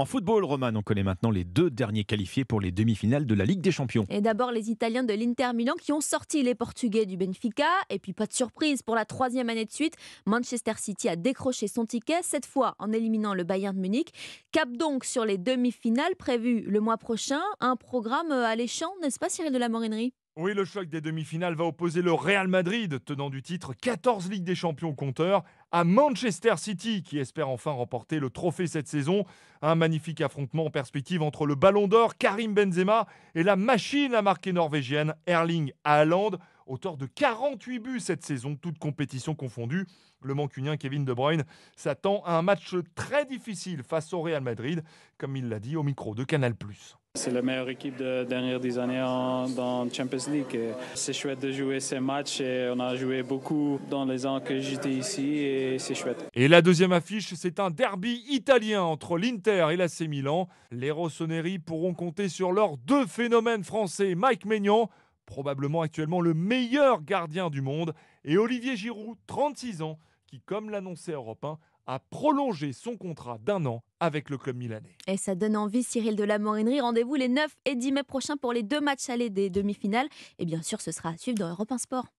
En football, Roman, on connaît maintenant les deux derniers qualifiés pour les demi-finales de la Ligue des Champions. Et d'abord les Italiens de l'Inter Milan qui ont sorti les Portugais du Benfica. Et puis pas de surprise, pour la troisième année de suite, Manchester City a décroché son ticket, cette fois en éliminant le Bayern de Munich. Cap donc sur les demi-finales prévues le mois prochain. Un programme euh, alléchant, n'est-ce pas Cyril de la Morinerie oui, le choc des demi-finales va opposer le Real Madrid, tenant du titre 14 Ligue des Champions compteurs compteur, à Manchester City, qui espère enfin remporter le trophée cette saison. Un magnifique affrontement en perspective entre le Ballon d'Or Karim Benzema et la machine à marquer norvégienne Erling Haaland. Auteur de 48 buts cette saison, toutes compétitions confondues. Le mancunien Kevin De Bruyne s'attend à un match très difficile face au Real Madrid, comme il l'a dit au micro de Canal+. C'est la meilleure équipe de dernière dix années dans Champions League. C'est chouette de jouer ces matchs et on a joué beaucoup dans les ans que j'étais ici et c'est chouette. Et la deuxième affiche, c'est un derby italien entre l'Inter et l'AC Milan. Les Rossoneri pourront compter sur leurs deux phénomènes français, Mike Maignan probablement actuellement le meilleur gardien du monde, et Olivier Giroud, 36 ans, qui, comme l'annonçait Europe 1, a prolongé son contrat d'un an avec le club milanais. Et ça donne envie, Cyril de la Morinerie. Rendez-vous les 9 et 10 mai prochains pour les deux matchs aller des demi-finales. Et bien sûr, ce sera à suivre dans Europe 1 Sport.